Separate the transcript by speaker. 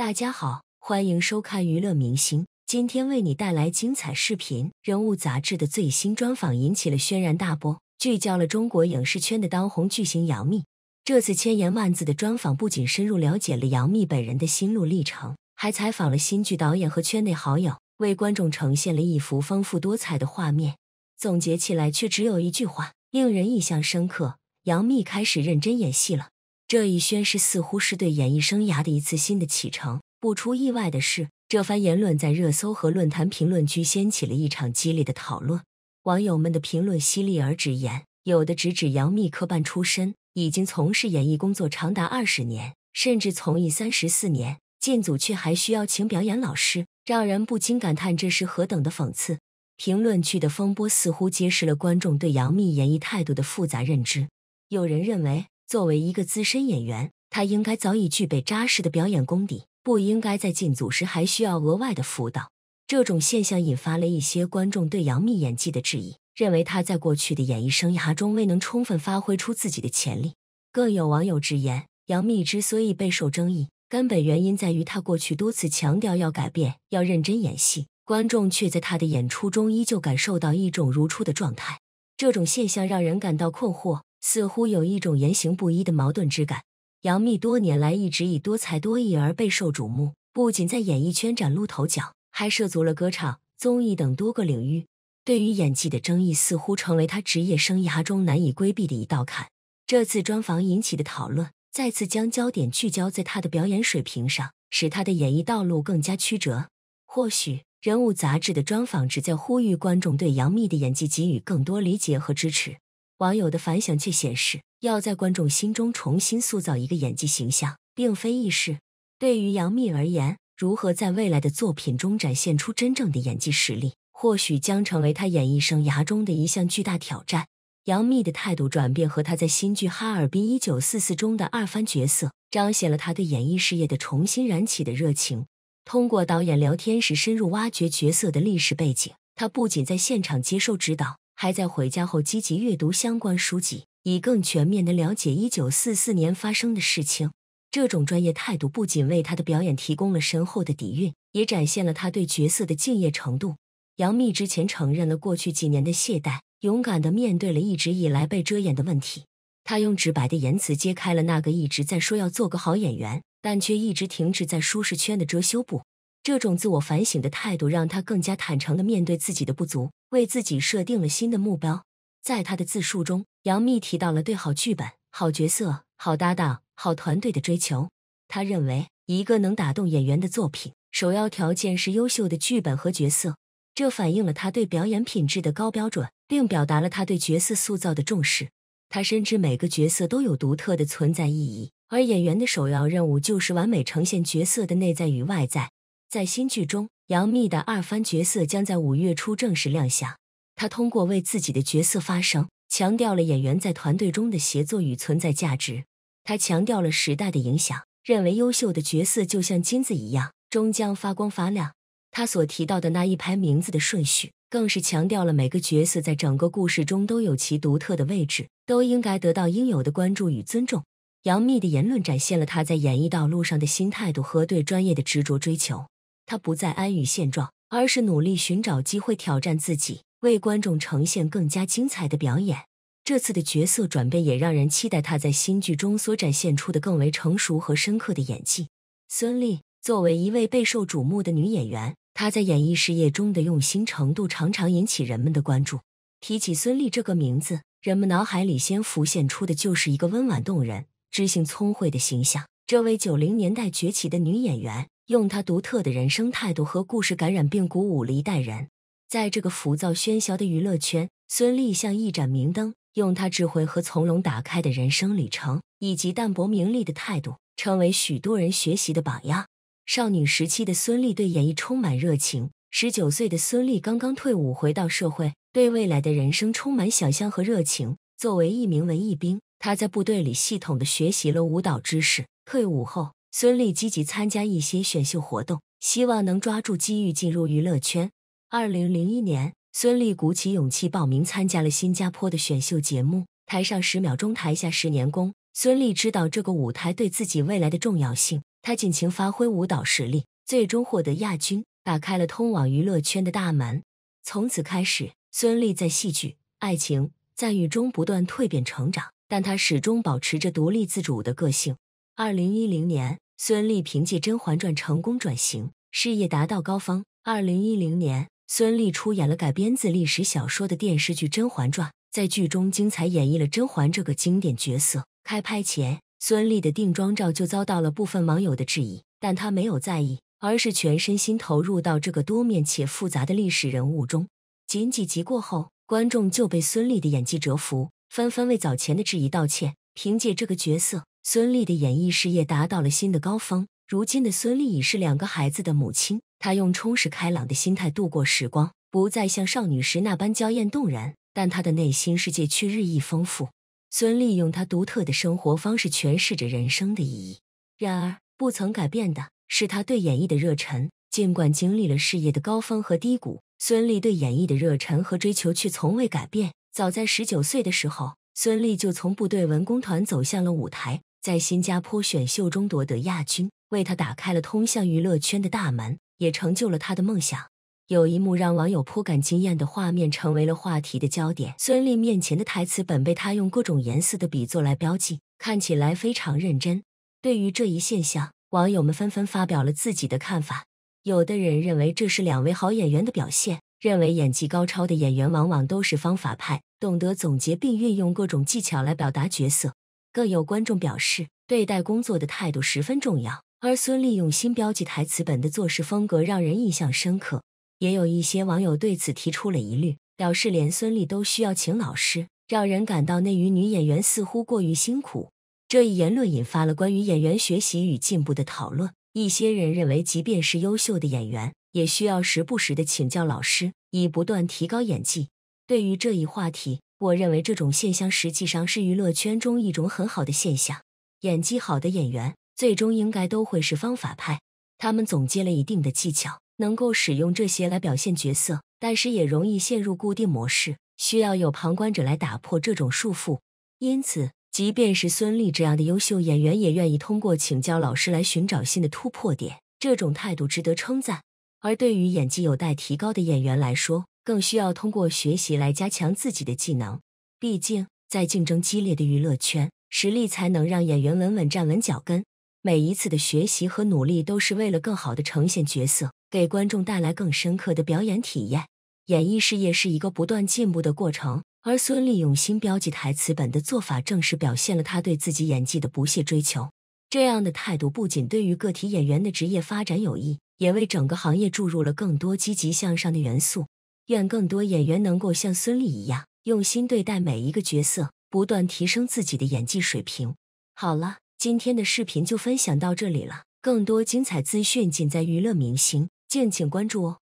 Speaker 1: 大家好，欢迎收看娱乐明星。今天为你带来精彩视频。《人物》杂志的最新专访引起了轩然大波，聚焦了中国影视圈的当红巨星杨幂。这次千言万字的专访不仅深入了解了杨幂本人的心路历程，还采访了新剧导演和圈内好友，为观众呈现了一幅丰富多彩的画面。总结起来，却只有一句话，令人印象深刻：杨幂开始认真演戏了。这一宣誓似乎是对演艺生涯的一次新的启程。不出意外的是，这番言论在热搜和论坛评论区掀起了一场激烈的讨论。网友们的评论犀利而直言，有的直指杨幂科班出身，已经从事演艺工作长达二十年，甚至从艺三十四年，进组却还需要请表演老师，让人不禁感叹这是何等的讽刺。评论区的风波似乎揭示了观众对杨幂演艺态度的复杂认知。有人认为。作为一个资深演员，他应该早已具备扎实的表演功底，不应该在进组时还需要额外的辅导。这种现象引发了一些观众对杨幂演技的质疑，认为她在过去的演艺生涯中未能充分发挥出自己的潜力。更有网友直言，杨幂之所以备受争议，根本原因在于她过去多次强调要改变、要认真演戏，观众却在她的演出中依旧感受到一种如初的状态。这种现象让人感到困惑。似乎有一种言行不一的矛盾之感。杨幂多年来一直以多才多艺而备受瞩目，不仅在演艺圈崭露头角，还涉足了歌唱、综艺等多个领域。对于演技的争议，似乎成为她职业生涯中难以规避的一道坎。这次专访引起的讨论，再次将焦点聚焦在她的表演水平上，使她的演艺道路更加曲折。或许，《人物》杂志的专访旨在呼吁观众对杨幂的演技给予更多理解和支持。网友的反响却显示，要在观众心中重新塑造一个演技形象，并非易事。对于杨幂而言，如何在未来的作品中展现出真正的演技实力，或许将成为她演艺生涯中的一项巨大挑战。杨幂的态度转变和她在新剧《哈尔滨一九四四》中的二番角色，彰显了她对演艺事业的重新燃起的热情。通过导演聊天时深入挖掘角色的历史背景，她不仅在现场接受指导。还在回家后积极阅读相关书籍，以更全面的了解一九四四年发生的事情。这种专业态度不仅为他的表演提供了深厚的底蕴，也展现了他对角色的敬业程度。杨幂之前承认了过去几年的懈怠，勇敢地面对了一直以来被遮掩的问题。她用直白的言辞揭开了那个一直在说要做个好演员，但却一直停滞在舒适圈的遮羞布。这种自我反省的态度，让他更加坦诚地面对自己的不足，为自己设定了新的目标。在他的自述中，杨幂提到了对好剧本、好角色、好搭档、好团队的追求。他认为，一个能打动演员的作品，首要条件是优秀的剧本和角色。这反映了他对表演品质的高标准，并表达了他对角色塑造的重视。他深知每个角色都有独特的存在意义，而演员的首要任务就是完美呈现角色的内在与外在。在新剧中，杨幂的二番角色将在五月初正式亮相。她通过为自己的角色发声，强调了演员在团队中的协作与存在价值。她强调了时代的影响，认为优秀的角色就像金子一样，终将发光发亮。她所提到的那一排名字的顺序，更是强调了每个角色在整个故事中都有其独特的位置，都应该得到应有的关注与尊重。杨幂的言论展现了她在演艺道路上的新态度和对专业的执着追求。他不再安于现状，而是努力寻找机会挑战自己，为观众呈现更加精彩的表演。这次的角色转变也让人期待他在新剧中所展现出的更为成熟和深刻的演技。孙俪作为一位备受瞩目的女演员，她在演艺事业中的用心程度常常引起人们的关注。提起孙俪这个名字，人们脑海里先浮现出的就是一个温婉动人、知性聪慧的形象。这位九零年代崛起的女演员。用他独特的人生态度和故事感染并鼓舞了一代人。在这个浮躁喧嚣的娱乐圈，孙俪像一盏明灯，用他智慧和从容打开的人生旅程，以及淡泊名利的态度，成为许多人学习的榜样。少女时期的孙俪对演艺充满热情。十九岁的孙俪刚刚退伍回到社会，对未来的人生充满想象和热情。作为一名文艺兵，她在部队里系统的学习了舞蹈知识。退伍后。孙俪积极参加一些选秀活动，希望能抓住机遇进入娱乐圈。二零零一年，孙俪鼓起勇气报名参加了新加坡的选秀节目。台上十秒钟，台下十年功。孙俪知道这个舞台对自己未来的重要性，她尽情发挥舞蹈实力，最终获得亚军，打开了通往娱乐圈的大门。从此开始，孙俪在戏剧、爱情、赞誉中不断蜕变成长，但她始终保持着独立自主的个性。二零一零年，孙俪凭借《甄嬛传》成功转型，事业达到高峰。二零一零年，孙俪出演了改编自历史小说的电视剧《甄嬛传》，在剧中精彩演绎了甄嬛这个经典角色。开拍前，孙俪的定妆照就遭到了部分网友的质疑，但她没有在意，而是全身心投入到这个多面且复杂的历史人物中。仅几集过后，观众就被孙俪的演技折服，纷纷为早前的质疑道歉。凭借这个角色。孙俪的演艺事业达到了新的高峰。如今的孙俪已是两个孩子的母亲，她用充实开朗的心态度过时光，不再像少女时那般娇艳动人。但她的内心世界却日益丰富。孙俪用她独特的生活方式诠释着人生的意义。然而，不曾改变的是她对演艺的热忱。尽管经历了事业的高峰和低谷，孙俪对演艺的热忱和追求却从未改变。早在十九岁的时候，孙俪就从部队文工团走向了舞台。在新加坡选秀中夺得亚军，为他打开了通向娱乐圈的大门，也成就了他的梦想。有一幕让网友颇感惊艳的画面成为了话题的焦点。孙俪面前的台词本被他用各种颜色的笔作来标记，看起来非常认真。对于这一现象，网友们纷纷发表了自己的看法。有的人认为这是两位好演员的表现，认为演技高超的演员往往都是方法派，懂得总结并运用各种技巧来表达角色。更有观众表示，对待工作的态度十分重要。而孙俪用心标记台词本的做事风格让人印象深刻。也有一些网友对此提出了疑虑，表示连孙俪都需要请老师，让人感到内娱女演员似乎过于辛苦。这一言论引发了关于演员学习与进步的讨论。一些人认为，即便是优秀的演员，也需要时不时的请教老师，以不断提高演技。对于这一话题，我认为这种现象实际上是娱乐圈中一种很好的现象。演技好的演员最终应该都会是方法派，他们总结了一定的技巧，能够使用这些来表现角色，但是也容易陷入固定模式，需要有旁观者来打破这种束缚。因此，即便是孙俪这样的优秀演员，也愿意通过请教老师来寻找新的突破点，这种态度值得称赞。而对于演技有待提高的演员来说，更需要通过学习来加强自己的技能，毕竟在竞争激烈的娱乐圈，实力才能让演员稳稳站稳脚跟。每一次的学习和努力都是为了更好的呈现角色，给观众带来更深刻的表演体验。演艺事业是一个不断进步的过程，而孙俪用心标记台词本的做法，正是表现了她对自己演技的不懈追求。这样的态度不仅对于个体演员的职业发展有益，也为整个行业注入了更多积极向上的元素。愿更多演员能够像孙俪一样，用心对待每一个角色，不断提升自己的演技水平。好了，今天的视频就分享到这里了，更多精彩资讯尽在娱乐明星，敬请关注哦。